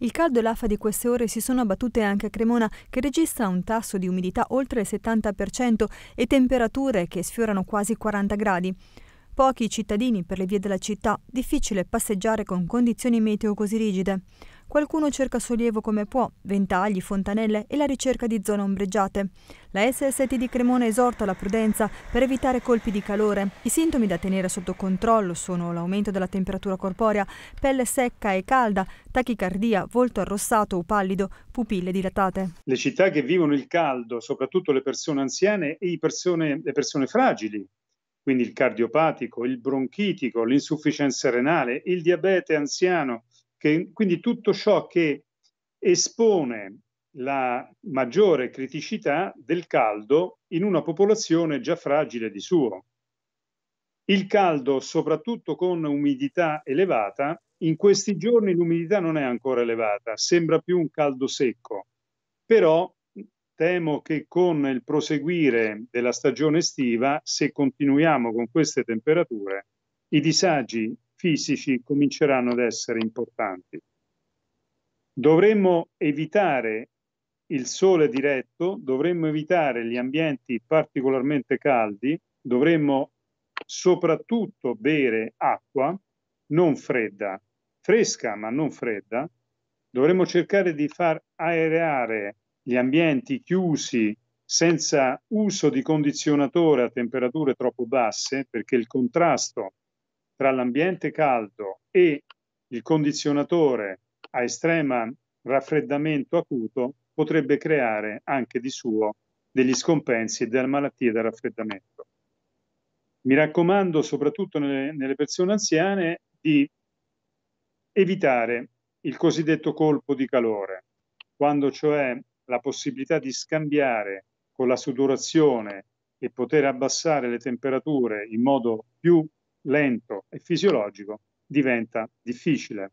Il caldo e l'afa di queste ore si sono abbattute anche a Cremona, che registra un tasso di umidità oltre il 70% e temperature che sfiorano quasi 40 gradi. Pochi cittadini per le vie della città, difficile passeggiare con condizioni meteo così rigide. Qualcuno cerca sollievo come può, ventagli, fontanelle e la ricerca di zone ombreggiate. La SST di Cremona esorta la prudenza per evitare colpi di calore. I sintomi da tenere sotto controllo sono l'aumento della temperatura corporea, pelle secca e calda, tachicardia, volto arrossato o pallido, pupille dilatate. Le città che vivono il caldo, soprattutto le persone anziane e persone, le persone fragili, quindi il cardiopatico, il bronchitico, l'insufficienza renale, il diabete anziano, che, quindi tutto ciò che espone la maggiore criticità del caldo in una popolazione già fragile di suo. Il caldo, soprattutto con umidità elevata, in questi giorni l'umidità non è ancora elevata, sembra più un caldo secco, però temo che con il proseguire della stagione estiva, se continuiamo con queste temperature, i disagi fisici cominceranno ad essere importanti. Dovremmo evitare il sole diretto, dovremmo evitare gli ambienti particolarmente caldi, dovremmo soprattutto bere acqua non fredda, fresca ma non fredda, dovremmo cercare di far aereare gli ambienti chiusi senza uso di condizionatore a temperature troppo basse perché il contrasto tra l'ambiente caldo e il condizionatore a estrema raffreddamento acuto potrebbe creare anche di suo degli scompensi e delle malattie da raffreddamento. Mi raccomando soprattutto nelle, nelle persone anziane di evitare il cosiddetto colpo di calore, quando cioè la possibilità di scambiare con la sudorazione e poter abbassare le temperature in modo più lento e fisiologico diventa difficile.